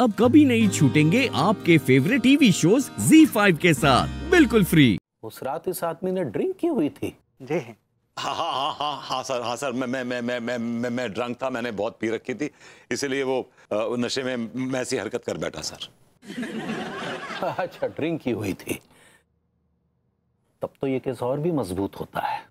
अब कभी नहीं छूटेंगे आपके फेवरेट टीवी शोज Z5 के साथ बिल्कुल फ्री उस रात इस आदमी ने ड्रिंक की हुई थी जी हाँ। हाँ, हाँ हाँ हाँ हाँ सर हाँ सर मैं मैं मैं मैं मैं मैं, ड्रंक था मैंने बहुत पी रखी थी इसीलिए वो नशे में मैं ऐसी हरकत कर बैठा सर अच्छा ड्रिंक की हुई थी तब तो ये केस और भी मजबूत होता है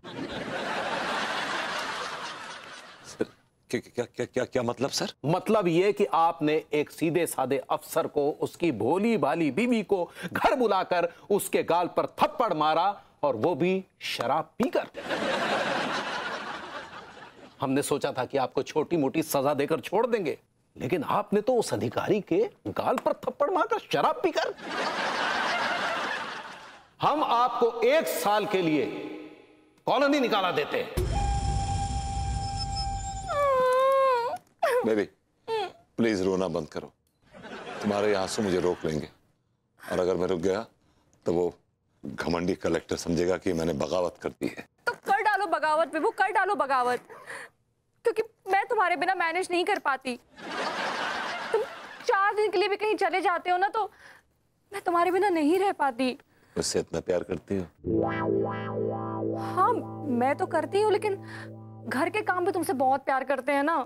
क्या क्या क्या क्या मतलब सर मतलब ये कि आपने एक सीधे साधे अफसर को उसकी भोली भाली बीवी को घर बुलाकर उसके गाल पर थप्पड़ मारा और वो भी शराब पीकर हमने सोचा था कि आपको छोटी मोटी सजा देकर छोड़ देंगे लेकिन आपने तो उस अधिकारी के गाल पर थप्पड़ मारकर शराब पीकर हम आपको एक साल के लिए कॉलोनी निकाला देते हैं बेबी प्लीज रोना बंद करो तुम्हारे यहां से मुझे रोक लेंगे और अगर मैं रुक गया तो वो घमंडी कलेक्टर समझेगा कि मैंने बगावत कर दी है तो कर डालो बगावत बेबू कर डालो बगावत क्योंकि मैं तुम्हारे बिना मैनेज नहीं कर पाती तुम चार दिन के लिए भी कहीं चले जाते हो ना तो मैं तुम्हारे बिना नहीं रह पाती उससे इतना प्यार करती हो हाँ मैं तो करती हूँ लेकिन घर के काम भी तुमसे बहुत प्यार करते हैं ना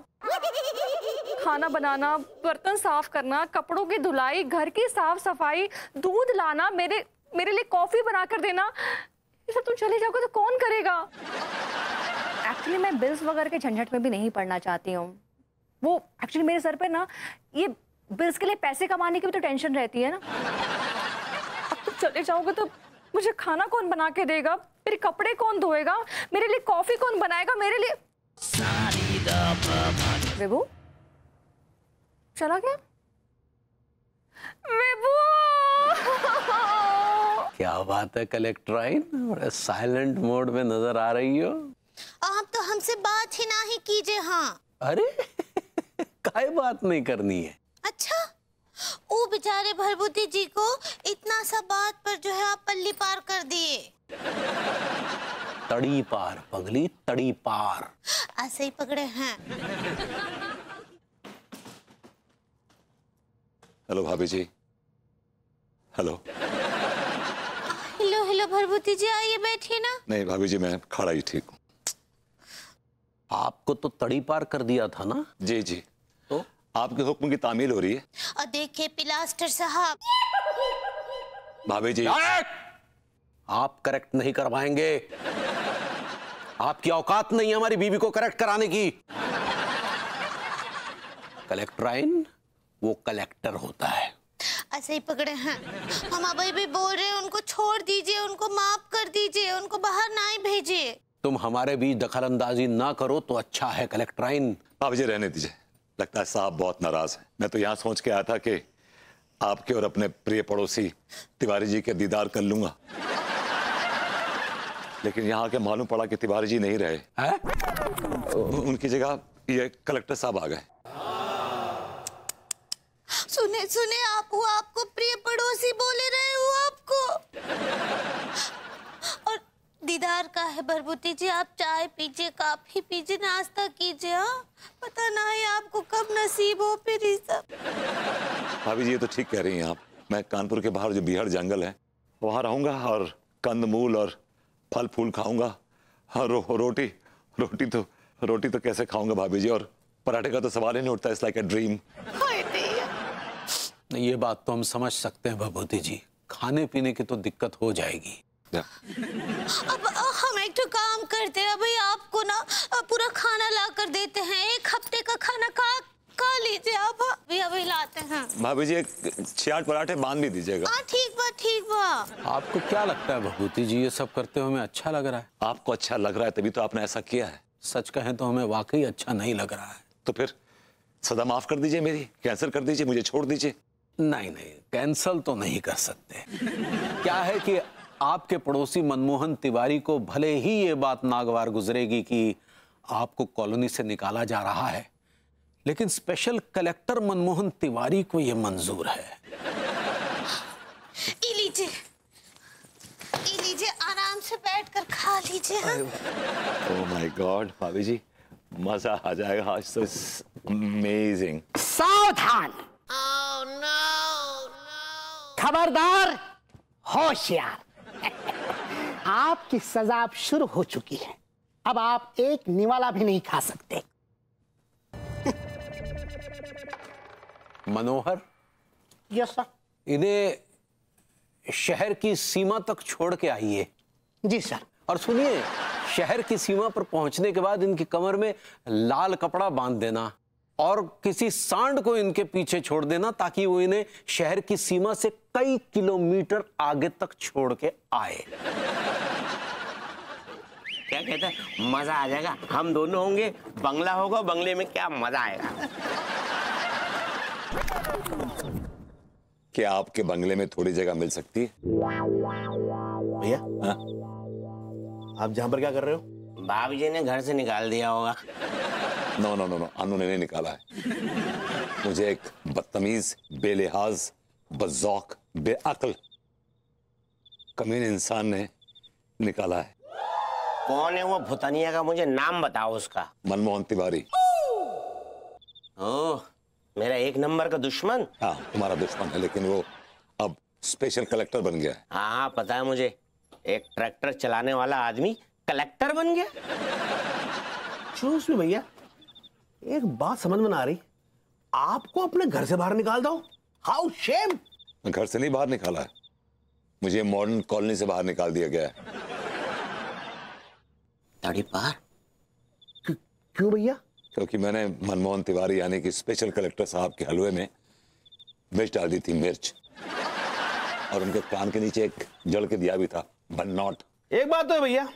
खाना बनाना बर्तन साफ करना कपड़ों की धुलाई घर की साफ सफाई दूध लाना मेरे मेरे लिए कॉफी बना कर देना ये सब तुम चले जाओगे तो कौन करेगा एक्चुअली मैं बिल्स वगैरह के झंझट में भी नहीं पढ़ना चाहती हूँ वो एक्चुअली मेरे सर पे ना ये बिल्स के लिए पैसे कमाने की भी तो टेंशन रहती है ना अब तुम चले जाओगे तो मुझे खाना कौन बना के देगा मेरे कपड़े कौन धोएगा मेरे लिए कॉफी कौन बनाएगा मेरे लिए विभू चला गया क्या बात है कलेक्ट्राइन बड़े साइलेंट मोड में नजर आ रही हो आप तो हमसे बात ही ना ही कीजिए हाँ अरे काय बात नहीं करनी है अच्छा वो बेचारे भरभूति जी को इतना सा बात पर जो है आप पल्ली पार कर दिए तड़ी पार पगली तड़ी पार ऐसे ही पकड़े हैं हेलो भाभी जी hello hello hello Bharbhuti ji आइए बैठिए ना नहीं भाभी जी मैं खड़ा ही ठीक हूँ आपको तो तड़ी पार कर दिया था ना जी जी तो आपके हुक्म की तामील हो रही है और देखिए पिलास्टर साहब भाभी जी आप करेक्ट नहीं करवाएंगे आपकी औकात नहीं है हमारी बीबी को करेक्ट कराने की कलेक्ट्राइन वो कलेक्टर होता है ऐसे ही पकड़े हैं हम अभी भी बोल रहे हैं उनको छोड़ दीजिए उनको माफ कर दीजिए उनको बाहर ना ही भेजिए तुम हमारे बीच दखल अंदाजी ना करो तो अच्छा है कलेक्टराइन आप जी रहने दीजिए लगता है साहब बहुत नाराज है मैं तो यहाँ सोच के आया था कि आपके और अपने प्रिय पड़ोसी तिवारी जी के दीदार कर लूंगा लेकिन यहाँ के मालूम पड़ा कि तिवारी जी नहीं रहे उनकी जगह ये कलेक्टर साहब आ गए सुने आप हुआ आपको प्रिय पड़ोसी बोले रहे हो आपको और दीदार का है बरबूती जी आप चाय पीजिए काफी पीजिए नाश्ता कीजिए हाँ पता ना है आपको कब नसीब हो फिर सब भाभी जी ये तो ठीक कह रही हैं आप मैं कानपुर के बाहर जो बिहार जंगल है वहाँ रहूंगा और कंदमूल और फल फूल खाऊंगा और हाँ, रो, रोटी रोटी तो रोटी तो कैसे खाऊंगा भाभी जी और पराठे का तो सवाल ही नहीं उठता इट्स लाइक अ ड्रीम ये बात तो हम समझ सकते हैं भभूति जी खाने पीने की तो दिक्कत हो जाएगी अब हम एक तो काम करते हैं भाई आपको ना पूरा खाना ला कर देते हैं एक हफ्ते का खाना खा खा लीजिए आप अभी अभी लाते हैं भाभी जी एक छह आठ पराठे बांध भी दीजिएगा हाँ ठीक बा ठीक बा आपको क्या लगता है भभूति जी ये सब करते हुए हमें अच्छा लग रहा है आपको अच्छा लग रहा है तभी तो आपने ऐसा किया है सच कहें तो हमें वाकई अच्छा नहीं लग रहा है तो फिर सदा माफ कर दीजिए मेरी कैंसिल कर दीजिए मुझे छोड़ दीजिए नहीं नहीं कैंसल तो नहीं कर सकते क्या है कि आपके पड़ोसी मनमोहन तिवारी को भले ही ये बात नागवार गुजरेगी कि आपको कॉलोनी से निकाला जा रहा है लेकिन स्पेशल कलेक्टर मनमोहन तिवारी को यह मंजूर है लीजिए लीजिए आराम से बैठकर खा लीजिए ओह माय गॉड भाभी जी मजा आ जाएगा आज तो अमेजिंग सावधान आ... no, no. खबरदार होशियार आपकी सजा अब शुरू हो चुकी है अब आप एक निवाला भी नहीं खा सकते मनोहर यस सर इन्हें शहर की सीमा तक छोड़ के आइए जी सर और सुनिए शहर की सीमा पर पहुंचने के बाद इनकी कमर में लाल कपड़ा बांध देना और किसी सांड को इनके पीछे छोड़ देना ताकि वो इन्हें शहर की सीमा से कई किलोमीटर आगे तक छोड़ के आए क्या कहते हैं मजा आ जाएगा हम दोनों होंगे बंगला होगा बंगले में क्या मजा आएगा क्या आपके बंगले में थोड़ी जगह मिल सकती है भैया हाँ। आप जहां पर क्या कर रहे हो बाबूजी ने घर से निकाल दिया होगा no no no no Anu ने नहीं निकाला है मुझे एक बदतमीज बेलिहाज बजौक बेअकल कमीन इंसान ने निकाला है कौन है वो भूतनिया का मुझे नाम बताओ उसका मनमोहन तिवारी मेरा एक नंबर का दुश्मन हाँ तुम्हारा दुश्मन है लेकिन वो अब स्पेशल कलेक्टर बन गया है हाँ, हाँ पता है मुझे एक ट्रैक्टर चलाने वाला आदमी कलेक्टर बन गया भैया एक बात समझ में ना आ रही आपको अपने घर से बाहर निकाल दो हाउ शेम घर से नहीं बाहर निकाला है मुझे मॉडर्न कॉलोनी से बाहर निकाल दिया गया है पार क्यों भैया क्योंकि मैंने मनमोहन तिवारी यानी कि स्पेशल कलेक्टर साहब के हलवे में मिर्च डाल दी थी मिर्च और उनके कान के नीचे एक जल के दिया भी था बट नॉट एक बात तो है भैया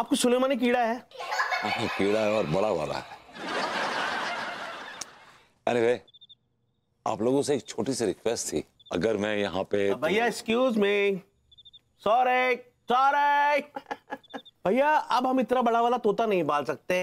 आपको सुलेमानी कीड़ा है हाँ, कीड़ा है और बड़ा वाला है अरे वे आप लोगों से एक छोटी सी रिक्वेस्ट थी अगर मैं यहाँ पे भैया एक्सक्यूज मी सॉरी सॉरी भैया अब हम इतना बड़ा वाला तोता नहीं पाल सकते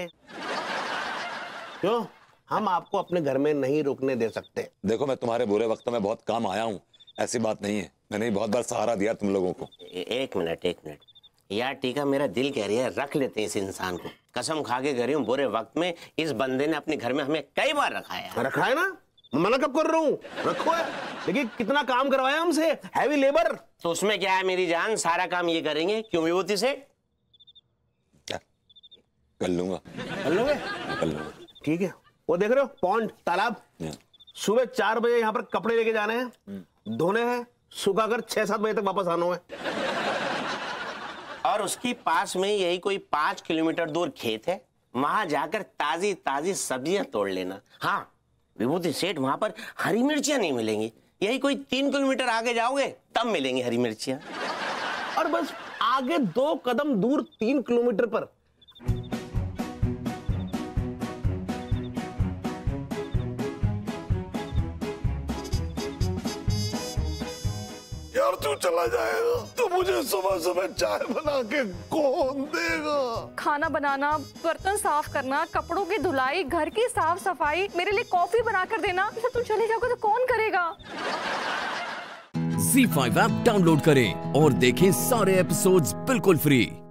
क्यों हम आपको अपने घर में नहीं रुकने दे सकते देखो मैं तुम्हारे बुरे वक्त में बहुत काम आया हूँ ऐसी बात नहीं है मैंने बहुत बार सहारा दिया तुम लोगों को एक मिनट एक मिनट यार टीका मेरा दिल कह रही है रख लेते हैं इस इंसान को कसम खा के हूँ बुरे वक्त में इस बंदे ने अपने घर में हमें कई बार रखा है रखा है ना मना कब कर रहा हूँ रखो है देखिए कितना काम करवाया हमसे हैवी लेबर तो उसमें क्या है मेरी जान सारा काम ये करेंगे क्यों विभूति से कर लूंगा कर लूंगे हाँ, कर लूंगा ठीक है वो देख रहे हो पॉन्ड तालाब हाँ। सुबह चार बजे यहाँ पर कपड़े लेके जाने हैं हम्म। धोने हैं सुखा कर छह सात बजे तक वापस आना है और उसके पास में यही कोई पांच किलोमीटर दूर खेत है वहां जाकर ताजी ताजी सब्जियां तोड़ लेना हाँ विभूति सेठ वहां पर हरी मिर्चियां नहीं मिलेंगी यही कोई तीन किलोमीटर आगे जाओगे तब मिलेंगी हरी मिर्चियां और बस आगे दो कदम दूर तीन किलोमीटर पर बाजार तू चला जाएगा तो मुझे सुबह सुबह चाय बना के कौन देगा खाना बनाना बर्तन साफ करना कपड़ों की धुलाई घर की साफ सफाई मेरे लिए कॉफी बना कर देना तुम चले जाओगे तो कौन करेगा सी फाइव ऐप डाउनलोड करें और देखें सारे एपिसोड्स बिल्कुल फ्री